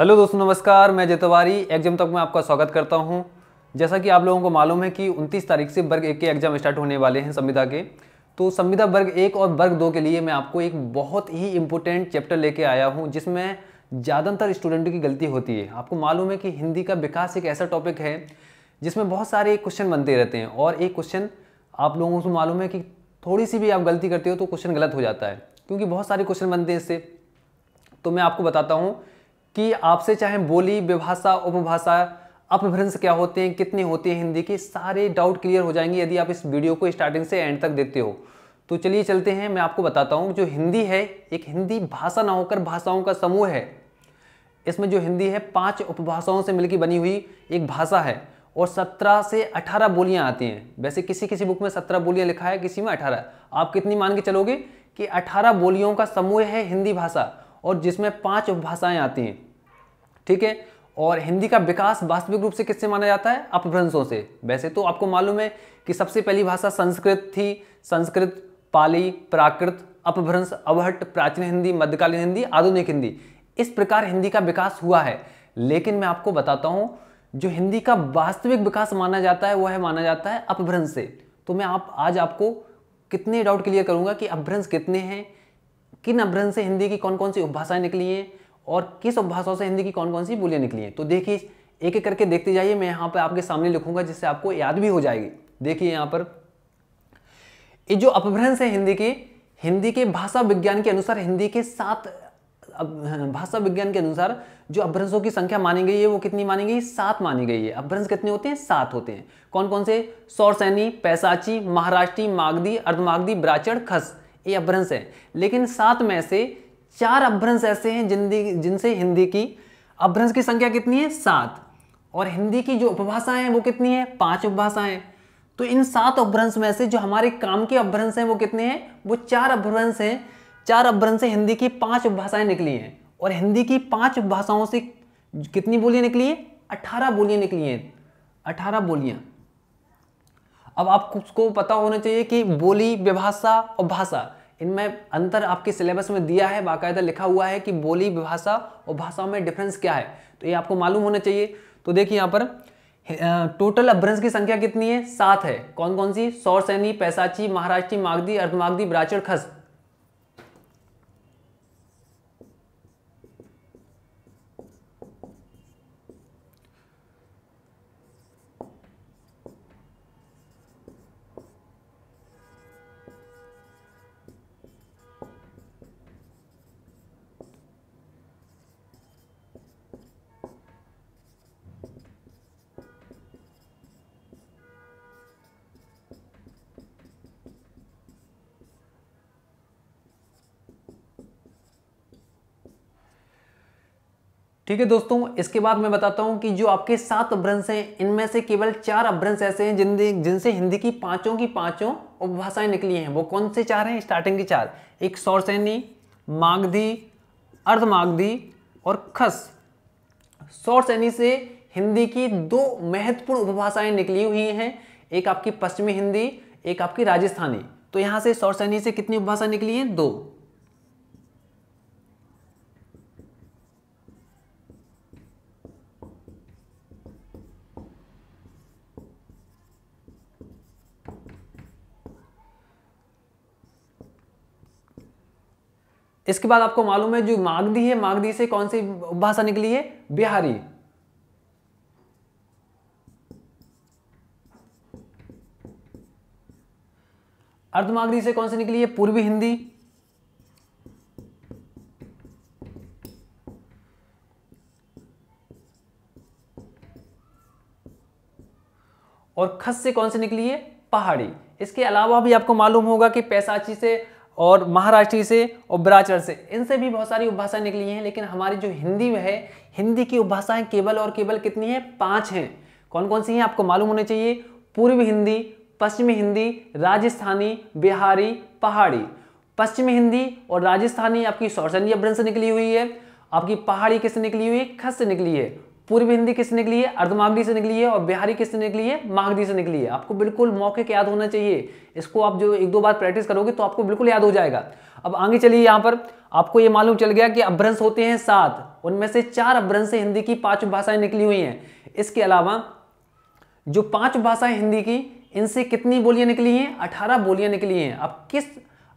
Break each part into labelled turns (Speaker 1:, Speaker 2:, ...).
Speaker 1: hello दोस्तों नमस्कार मैं अजय तिवारी एग्जाम तक में आपका स्वागत करता हूं जैसा कि आप लोगों को मालूम है कि 29 तारीख से वर्ग एक के एग्जाम स्टार्ट होने वाले हैं संविदा के तो संविदा वर्ग एक और वर्ग दो के लिए मैं आपको एक बहुत ही इम्पोर्टेंट चैप्टर लेके आया हूँ जिसमें ज़्यादातर स्टूडेंटों की गलती होती है आपको मालूम है कि हिंदी का विकास एक ऐसा टॉपिक है जिसमें बहुत सारे क्वेश्चन बनते रहते हैं और एक क्वेश्चन आप लोगों को मालूम है कि थोड़ी सी भी आप गलती करते हो तो क्वेश्चन गलत हो जाता है क्योंकि बहुत सारे क्वेश्चन बनते हैं इससे तो मैं आपको बताता हूँ कि आपसे चाहे बोली विभाषा उपभाषा अपभ्रंश क्या होते हैं कितने होते हैं हिंदी के सारे डाउट क्लियर हो जाएंगे यदि आप इस वीडियो को स्टार्टिंग से एंड तक देखते हो तो चलिए चलते हैं मैं आपको बताता हूँ जो हिंदी है एक हिंदी भाषा ना होकर भाषाओं का समूह है इसमें जो हिंदी है पांच उपभाषाओं से मिलकर बनी हुई एक भाषा है और सत्रह से अठारह बोलियाँ आती हैं वैसे किसी किसी बुक में सत्रह बोलियाँ लिखा है किसी में अठारह आप कितनी मान के चलोगे कि अठारह बोलियों का समूह है हिंदी भाषा और जिसमें पांच उपभाषाएं आती हैं ठीक है और हिंदी का विकास वास्तविक रूप से किससे माना जाता है अपभ्रंशों से वैसे तो आपको मालूम है कि सबसे पहली भाषा संस्कृत थी संस्कृत पाली प्राकृत अपभ्रंश अवहट प्राचीन हिंदी मध्यकालीन हिंदी आधुनिक हिंदी इस प्रकार हिंदी का विकास हुआ है लेकिन मैं आपको बताता हूं जो हिंदी का वास्तविक विकास माना जाता है वह है माना जाता है अपभ्रंश से तो मैं आप आज आपको कितने डाउट क्लियर करूंगा कि अपभ्रंश कितने हैं किन अभ्रंश से हिंदी की कौन कौन सी उपभाषाएं निकली हैं और किस उपभाषाओं से हिंदी की कौन कौन सी बोलियां निकली हैं तो देखिए एक एक करके देखते जाइए मैं यहाँ पर आपके सामने लिखूंगा जिससे आपको याद भी हो जाएगी देखिए यहाँ पर ये जो अपभ्रंश है हिंदी के हिंदी के भाषा विज्ञान के अनुसार हिंदी के सात हाँ, भाषा विज्ञान के अनुसार जो अभ्रंशों की संख्या मानी गई है वो कितनी मानी गई सात मानी गई है अपभ्रंश कितने होते हैं सात होते हैं कौन कौन से सौरसैनी पैसाची महाराष्ट्री मागदी अर्धमागदी ब्राचड़ खस ये अभ्रंश है लेकिन सात में से चार अभ्रंश ऐसे हैं जिंदी जिनसे हिंदी की अभ्रंश की संख्या कितनी है सात और हिंदी की जो उपभाषाएं हैं वो कितनी है पांच उपभाषाएं तो इन सात अभ्रंश में से जो हमारे काम के अभ्रंश हैं वो कितने हैं वो चार अभ्रंश हैं चार अभ्रंश से हिंदी की पांच उपभाषाएं निकली हैं और हिंदी की पांच उपभाषाओं से कितनी बोलियां निकली है अठारह बोलियां निकली हैं अठारह बोलियां अब आपको पता होना चाहिए कि बोली विभाषा और भाषा इनमें अंतर आपके सिलेबस में दिया है बाकायदा लिखा हुआ है कि बोली विभाषा और भाषा में डिफरेंस क्या है तो ये आपको मालूम होना चाहिए तो देखिए यहाँ पर टोटल अभ्रंश की संख्या कितनी है सात है कौन कौन सी सौर सैनी पैसाची महाराष्ट्री मागदी अर्धमागदी ब्राचर खस ठीक है दोस्तों इसके बाद मैं बताता हूं कि जो आपके सात अपभ्रंश हैं इनमें से केवल चार अपभ्रंश ऐसे हैं जिन जिनसे हिंदी की पांचों की पांचों उपभाषाएं निकली हैं वो कौन से चार हैं स्टार्टिंग के चार एक सौरसैनी मागधी अर्धमागधी और खस सौरसैनी से हिंदी की दो महत्वपूर्ण उपभाषाएं निकली हुई हैं एक आपकी पश्चिमी हिंदी एक आपकी राजस्थानी तो यहाँ से सौरसैनी से कितनी उपभाषा निकली हैं दो इसके बाद आपको मालूम है जो मागधी है मागधी से कौन सी भाषा निकली है बिहारी अर्धमागधी से कौन सी निकली है पूर्वी हिंदी और खस से कौन सी निकली है पहाड़ी इसके अलावा भी आपको मालूम होगा कि पैसाची से और महाराष्ट्री से और ब्राचर से इनसे भी बहुत सारी उपभाषाएं निकली हैं लेकिन हमारी जो हिंदी है हिंदी की उपभाषाएं केवल और केवल कितनी हैं पाँच हैं कौन कौन सी हैं आपको मालूम होने चाहिए पूर्वी हिंदी पश्चिमी हिंदी राजस्थानी बिहारी पहाड़ी पश्चिमी हिंदी और राजस्थानी आपकी सौरसंडी अभ्रंश से निकली हुई है आपकी पहाड़ी किससे निकली हुई है खस से निकली है पूर्व हिंदी किससे निकली है अर्धमागधी से निकली है और बिहारी किससे निकली है मागधी से निकली है आपको बिल्कुल मौके के याद होना चाहिए इसको आप जो एक दो बार प्रैक्टिस करोगे तो आपको बिल्कुल याद हो जाएगा अब आगे चलिए यहाँ पर आपको ये मालूम चल गया कि अभ्रंश होते हैं सात उनमें से चार अभ्रंश हिंदी की पांच भाषाएं निकली हुई हैं इसके अलावा जो पांच भाषाएं हिंदी की इनसे कितनी बोलियां निकली हैं अठारह बोलियां निकली हैं अब किस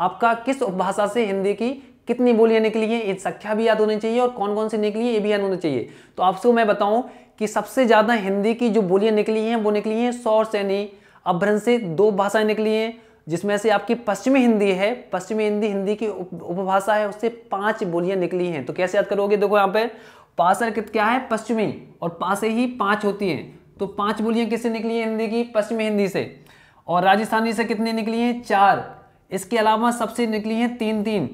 Speaker 1: आपका किस उपभाषा से हिंदी की कितनी बोलियां निकली हैं ये संख्या भी याद होनी चाहिए और कौन कौन सी निकली है ये भी याद होनी चाहिए तो आपसे मैं बताऊं कि सबसे ज़्यादा हिंदी की जो बोलियां निकली हैं वो निकली हैं सौ सैनी अभ्रंश से दो भाषाएं निकली हैं जिसमें से आपकी पश्चिमी हिंदी है पश्चिमी हिंदी हिंदी की उपभाषा है उससे पांच बोलियां निकली हैं तो कैसे याद करोगे देखो यहाँ पे पासर क्या है पश्चिमी और पासे ही पांच होती हैं तो पांच बोलियां किससे निकली है हिंदी की पश्चिमी हिंदी से और राजस्थानी से कितनी निकली हैं चार इसके अलावा सबसे निकली हैं तीन तीन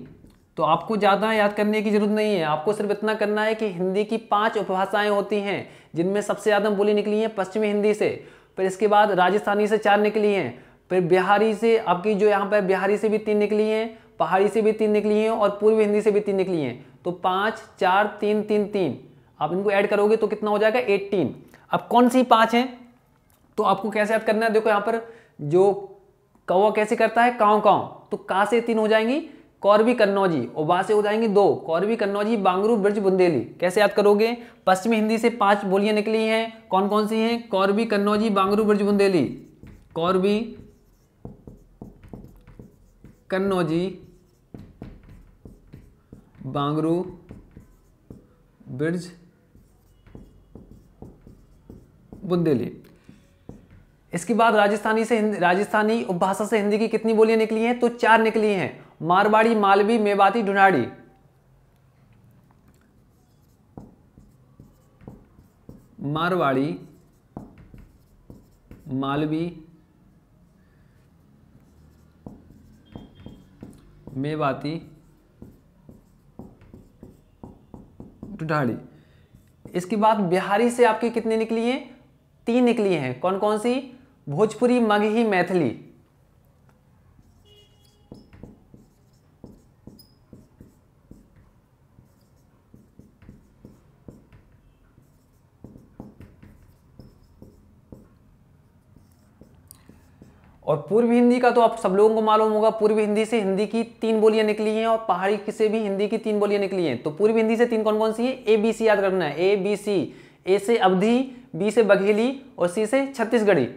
Speaker 1: तो आपको ज़्यादा याद करने की ज़रूरत नहीं है आपको सिर्फ इतना करना है कि हिंदी की पांच उपभाषाएं होती हैं जिनमें सबसे ज़्यादा बोली निकली है पश्चिमी हिंदी से फिर इसके बाद राजस्थानी से चार निकली हैं फिर बिहारी से आपकी जो यहाँ पर बिहारी से भी तीन निकली हैं पहाड़ी से भी तीन निकली हैं और पूर्वी हिंदी से भी तीन निकली हैं तो पाँच चार तीन तीन तीन आप इनको ऐड करोगे तो कितना हो जाएगा एट्टीन अब कौन सी पाँच हैं तो आपको कैसे याद करना है देखो यहाँ पर जो कौवा कैसे करता है काँव काँव तो का से तीन हो जाएंगी कौरवी कन्नौजी और वहां से हो जाएंगे दो कौरवी कन्नौजी बांगरू ब्रज बुंदेली कैसे याद करोगे पश्चिमी हिंदी से पांच बोलियां निकली हैं कौन कौन सी हैं कौरवी कन्नौजी बांगरू ब्रज बुंदेली कौरवी कन्नौजी बांगरू ब्रज बुंदेली इसके बाद राजस्थानी से राजस्थानी उपभाषा से हिंदी की कितनी बोलियां निकली हैं तो चार निकली हैं मारवाड़ी मालवी मेवाती डुनाड़ी मारवाड़ी मालवी मेवाती ढुढाड़ी इसके बाद बिहारी से आपकी कितने निकली हैं तीन निकली हैं कौन कौन सी भोजपुरी मगही मैथिली पूर्व हिंदी का तो आप सब लोगों को मालूम होगा पूर्व हिंदी से हिंदी की तीन बोलियां निकली हैं और पहाड़ी से भी हिंदी की तीन बोलियां निकली हैं तो पूर्व हिंदी से तीन कौन कौन सी हैं ए बी सी याद करना है ए बी सी ए से अवधि बी से बघेली और सी से छत्तीसगढ़ी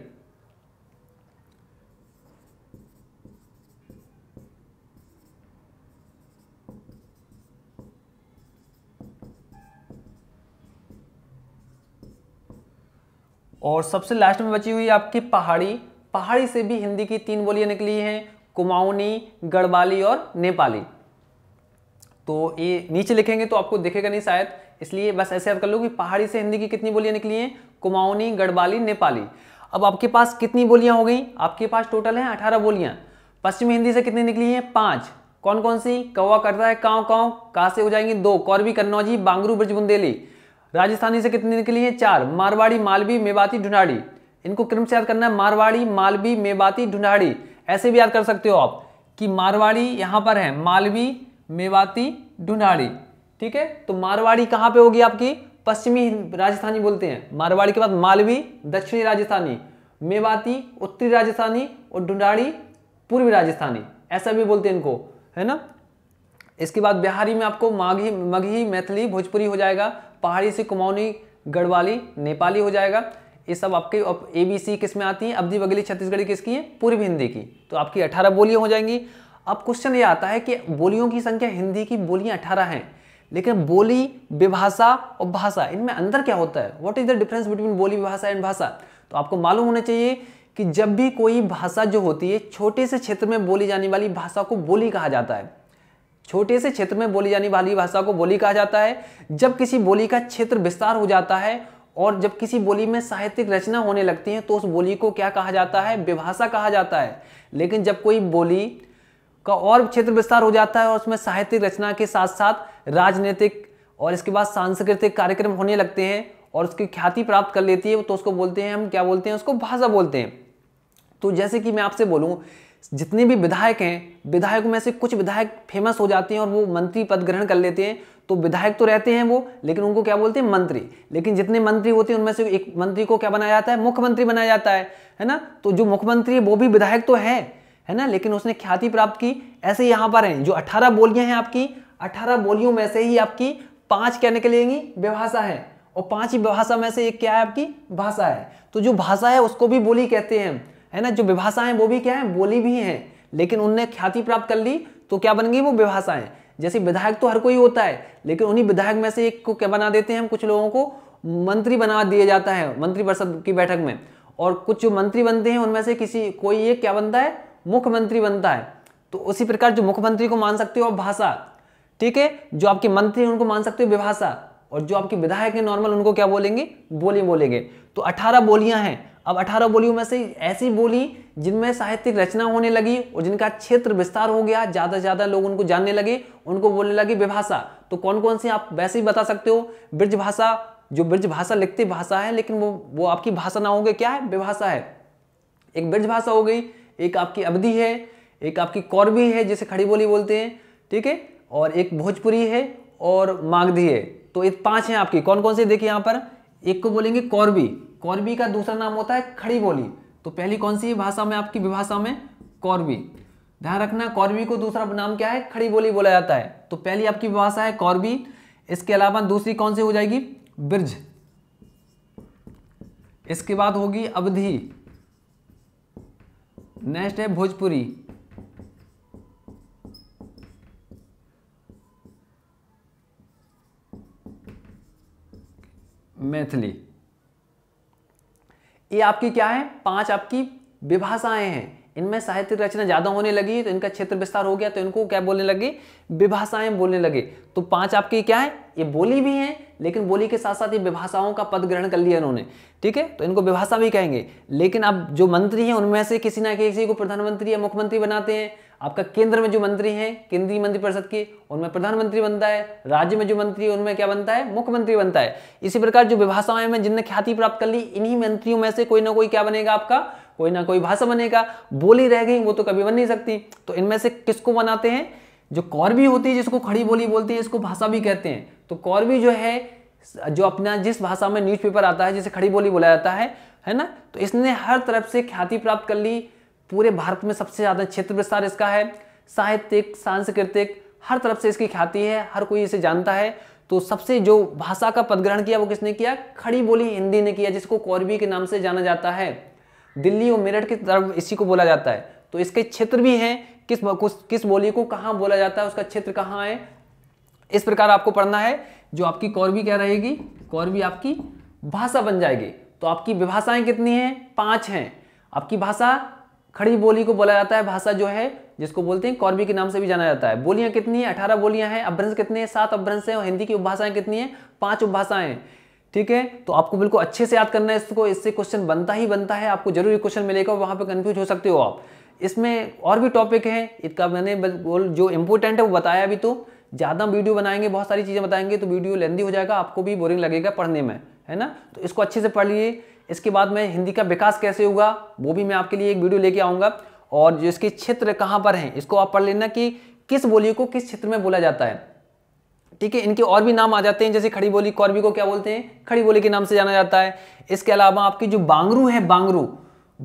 Speaker 1: और सबसे लास्ट में बची हुई आपकी पहाड़ी पहाड़ी से भी हिंदी की तीन बोलियां निकली हैं कुमाऊनी गढ़वाली और नेपाली तो ये नीचे लिखेंगे तो आपको दिखेगा नहीं शायद इसलिए बस ऐसे आप कर लो कि पहाड़ी से हिंदी की कितनी बोलियां निकली हैं कुमाऊनी गढ़वाली नेपाली अब आपके पास कितनी बोलियां हो गई आपके पास टोटल है अठारह बोलियां पश्चिमी हिंदी से कितनी निकली हैं पांच कौन कौन सी कौवा करता है काव काव कहाँ से हो जाएंगी दो कौरवी कन्नौजी बांगरू ब्रज बुंदेली राजस्थानी से कितनी निकली है चार मारवाड़ी मालवी मेवाती ढुनाड़ी इनको क्रम से याद करना है मारवाड़ी मालवी मेवाती ढूंढाड़ी ऐसे भी याद कर सकते हो आप कि मारवाड़ी यहां पर है मालवी मेवाती ढूंढाड़ी ठीक है तो मारवाड़ी कहाँ पे होगी आपकी पश्चिमी राजस्थानी बोलते हैं मारवाड़ी के बाद मालवी दक्षिणी राजस्थानी मेवाती उत्तरी राजस्थानी और ढूंढाड़ी पूर्वी राजस्थानी ऐसा भी बोलते हैं इनको है ना इसके बाद बिहारी में आपको माघी मगही मैथिली भोजपुरी हो जाएगा पहाड़ी से कुमाऊनी गढ़वाली नेपाली हो जाएगा ये सब आपके ए बी सी किस में आती है अवधि बगली छत्तीसगढ़ी किसकी है पूर्व हिंदी की तो आपकी अठारह बोलियां हो जाएंगी अब क्वेश्चन ये आता है कि बोलियों की संख्या हिंदी की बोलियां अठारह हैं लेकिन बोली विभाषा और भाषा इनमें अंदर क्या होता है what is the difference between बोली विभाषा एंड भाषा तो आपको मालूम होना चाहिए कि जब भी कोई भाषा जो होती है छोटे से क्षेत्र में बोली जाने वाली भाषा को बोली कहा जाता है छोटे से क्षेत्र में बोली जाने वाली भाषा को बोली कहा जाता है जब किसी बोली का क्षेत्र विस्तार हो जाता है और जब किसी बोली में साहित्यिक रचना होने लगती है तो उस बोली को क्या कहा जाता है विभाषा कहा जाता है लेकिन जब कोई बोली का और क्षेत्र विस्तार हो जाता है और उसमें साहित्यिक रचना के साथ साथ राजनीतिक और इसके बाद सांस्कृतिक कार्यक्रम होने लगते हैं और उसकी ख्याति प्राप्त कर लेती है तो उसको बोलते हैं हम क्या बोलते हैं उसको भाषा बोलते हैं तो जैसे कि मैं आपसे बोलूँ जितने भी विधायक हैं विधायकों में से कुछ विधायक फेमस हो जाते हैं और वो मंत्री पद ग्रहण कर लेते हैं तो विधायक तो रहते हैं वो लेकिन उनको क्या बोलते हैं मंत्री लेकिन जितने मंत्री होते हैं उनमें से एक मंत्री को क्या बनाया जाता है मुख्यमंत्री बनाया जाता है है ना तो जो मुख्यमंत्री है वो भी विधायक तो है है ना लेकिन उसने ख्याति प्राप्त की ऐसे यहां पर हैं जो अठारह बोलियां हैं आपकी अठारह बोलियों में से ही आपकी कहने क्या निकलेंगी व्यभाषा है और पांच ही भाषा में से एक क्या है आपकी भाषा है तो जो भाषा है उसको भी बोली कहते हैं है ना जो विभाषा है वो भी क्या है बोली भी हैं लेकिन उनने ख्याति प्राप्त कर ली तो क्या बन गई वो विभाषाएं है जैसे विधायक तो हर कोई होता है लेकिन उन्हीं विधायक में से एक को क्या बना देते हैं हम कुछ लोगों को मंत्री बना दिया जाता है मंत्रिपरिषद की बैठक में और कुछ जो मंत्री बनते हैं उनमें से किसी कोई एक क्या बनता है मुख्यमंत्री बनता है तो उसी प्रकार जो मुख्यमंत्री को मान सकते हो आप भाषा ठीक है जो आपके मंत्री उनको मान सकते हो विभाषा और जो आपके विधायक है नॉर्मल उनको क्या बोलेंगे बोली बोलेंगे तो अठारह बोलियां हैं अब 18 बोलियों में से ऐसी बोली जिनमें साहित्यिक रचना होने लगी और जिनका क्षेत्र विस्तार हो गया ज़्यादा से ज़्यादा लोग उनको जानने लगे उनको बोलने लगे विभाषा तो कौन कौन सी आप वैसे ही बता सकते हो ब्रज भाषा जो ब्रज भाषा लिखती भाषा है लेकिन वो वो आपकी भाषा ना हो गई क्या है विभाषा है एक ब्रज भाषा हो गई एक आपकी अवधि है एक आपकी कौरवी है जिसे खड़ी बोली बोलते हैं ठीक है और एक भोजपुरी है और मागधी है तो एक पांच हैं आपकी कौन कौन से देखिए यहाँ पर एक को बोलेंगे कौरवी कौरबी का दूसरा नाम होता है खड़ी बोली तो पहली कौन सी भाषा में आपकी विभाषा में कौरबी ध्यान रखना कौरबी को दूसरा नाम क्या है खड़ी बोली बोला जाता है तो पहली आपकी भाषा है कौरबी इसके अलावा दूसरी कौन सी हो जाएगी ब्रज इसके बाद होगी अवधि नेक्स्ट है भोजपुरी मैथिली ये आपकी क्या है पांच आपकी विभाषाएं हैं इनमें साहित्य रचना ज़्यादा होने लगी तो इनका क्षेत्र विस्तार हो गया तो इनको क्या बोलने लगी विभाषाएं बोलने लगे तो पांच आपकी क्या है ये बोली भी है लेकिन बोली के साथ साथ ये विभाषाओं का पद ग्रहण कर लिया इन्होंने ठीक है तो इनको विभाषा भी कहेंगे लेकिन अब जो मंत्री हैं उनमें से किसी ना किसी को प्रधानमंत्री या मुख्यमंत्री बनाते हैं आपका केंद्र में जो मंत्री हैं केंद्रीय मंत्रिपरिषद के उनमें प्रधानमंत्री बनता है राज्य में जो मंत्री है उनमें क्या बनता है मुख्यमंत्री बनता है इसी प्रकार जो विभाषाएं में जिनने ख्याति प्राप्त कर ली इन्हीं मंत्रियों में से कोई ना कोई क्या बनेगा आपका कोई ना कोई भाषा बनेगा बोली रह गई वो तो कभी बन नहीं सकती तो इनमें से किसको बनाते हैं जो कौरवी होती है जिसको खड़ी बोली बोलती है इसको भाषा भी कहते हैं तो कौरवी जो है जो अपना जिस भाषा में न्यूज़पेपर आता है जिसे खड़ी बोली बोला जाता है है ना तो इसने हर तरफ से ख्याति प्राप्त कर ली पूरे भारत में सबसे ज़्यादा क्षेत्र विस्तार इसका है साहित्यिक सांस्कृतिक हर तरफ से इसकी ख्याति है हर कोई इसे जानता है तो सबसे जो भाषा का पदग्रहण किया वो किसने किया खड़ी बोली हिंदी ने किया जिसको कौरवी के नाम से जाना जाता है दिल्ली और मेरठ की तरफ इसी को बोला जाता है तो इसके क्षेत्र भी हैं किस किस बोली को कहाँ बोला जाता है उसका क्षेत्र कहाँ है इस प्रकार आपको पढ़ना है जो आपकी कौरवी क्या रहेगी कौरवी आपकी भाषा बन जाएगी तो आपकी विभाषाएं कितनी हैं पांच हैं आपकी भाषा खड़ी बोली को बोला जाता है भाषा जो है जिसको बोलते हैं कौरवी के नाम से भी जाना जाता है बोलियां कितनी है अठारह बोलियां हैं अभ्रंश कितने हैं सात अभ्रंश हैं और हिंदी की उपभाषाएं कितनी है पांच उपभाषाएं हैं ठीक है तो आपको बिल्कुल अच्छे से याद करना है इसको इससे क्वेश्चन बनता ही बनता है आपको जरूर क्वेश्चन मिलेगा वहाँ पर कन्फ्यूज हो सकते हो आप इसमें और भी टॉपिक हैं इसका मैंने जो इंपॉर्टेंट है वो बताया अभी तो ज़्यादा वीडियो बनाएंगे बहुत सारी चीज़ें बताएंगे तो वीडियो लेंदी हो जाएगा आपको भी बोरिंग लगेगा पढ़ने में है ना तो इसको अच्छे से पढ़ लिए इसके बाद में हिंदी का विकास कैसे होगा वो भी मैं आपके लिए एक वीडियो लेके आऊँगा और जो इसके क्षेत्र कहाँ पर हैं इसको आप पढ़ लेना कि किस बोली को किस क्षेत्र में बोला जाता है ठीक है इनके और भी नाम आ जाते हैं जैसे खड़ी बोली कौरवी को क्या बोलते हैं खड़ी बोली के नाम से जाना जाता है इसके अलावा आपकी जो बांगरू है बांगरू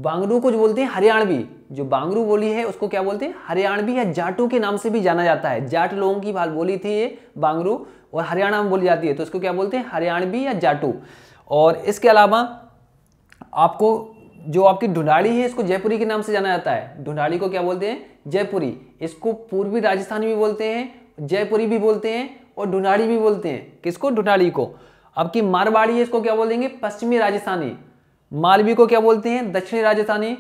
Speaker 1: बांगरू को जो बोलते हैं हरियाणवी जो बांगरू बोली है उसको क्या बोलते हैं हरियाणवी या जाटू के नाम से भी जाना जाता है जाट लोगों की बोली थी ये बांगरू और हरियाणा में बोली जाती है तो इसको क्या बोलते हैं हरियाणवी या जाटू और इसके अलावा आपको जो आपकी ढुंडाड़ी है इसको जयपुरी के नाम से जाना जाता है ढुंडाड़ी को क्या बोलते हैं जयपुरी इसको पूर्वी राजस्थान भी बोलते हैं जयपुरी भी बोलते हैं और ढुनाड़ी भी बोलते हैं किसको ढुनाड़ी को अब की मारवाड़ी है इसको क्या बोलेंगे पश्चिमी राजस्थानी मालवी को क्या बोलते हैं दक्षिणी राजस्थानी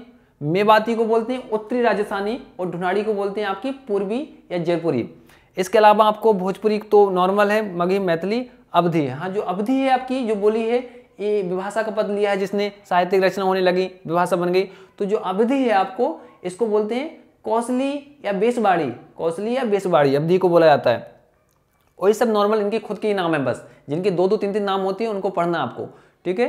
Speaker 1: मेवाती को बोलते हैं उत्तरी राजस्थानी और ढुनाड़ी को बोलते हैं आपकी पूर्वी या जयपुरी इसके अलावा आपको भोजपुरी तो नॉर्मल है मगही मैथिली अवधि हाँ जो अवधि है आपकी जो बोली है ये विभाषा का पद लिया है जिसने साहित्यिक रचना होने लगी विभाषा बन गई तो जो अवधि है आपको इसको बोलते हैं कौशली या बेसबाड़ी कौशली या बेसबाड़ी अवधि को बोला जाता है और ये सब नॉर्मल इनके खुद के ही नाम है बस जिनके दो दो तीन तीन नाम होती है उनको पढ़ना आपको ठीक है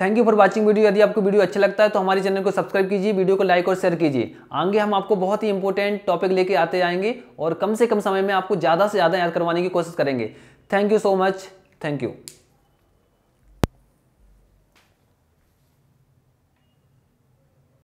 Speaker 1: thank you for watching video यदि आपको वीडियो अच्छा लगता है तो हमारे चैनल को सब्सक्राइब कीजिए वीडियो को लाइक और शेयर कीजिए आगे हम आपको बहुत ही इंपॉर्टेंट टॉपिक लेके आते जाएंगे और कम से कम समय में आपको ज़्यादा से ज़्यादा याद करवाने की कोशिश करेंगे thank you so much thank you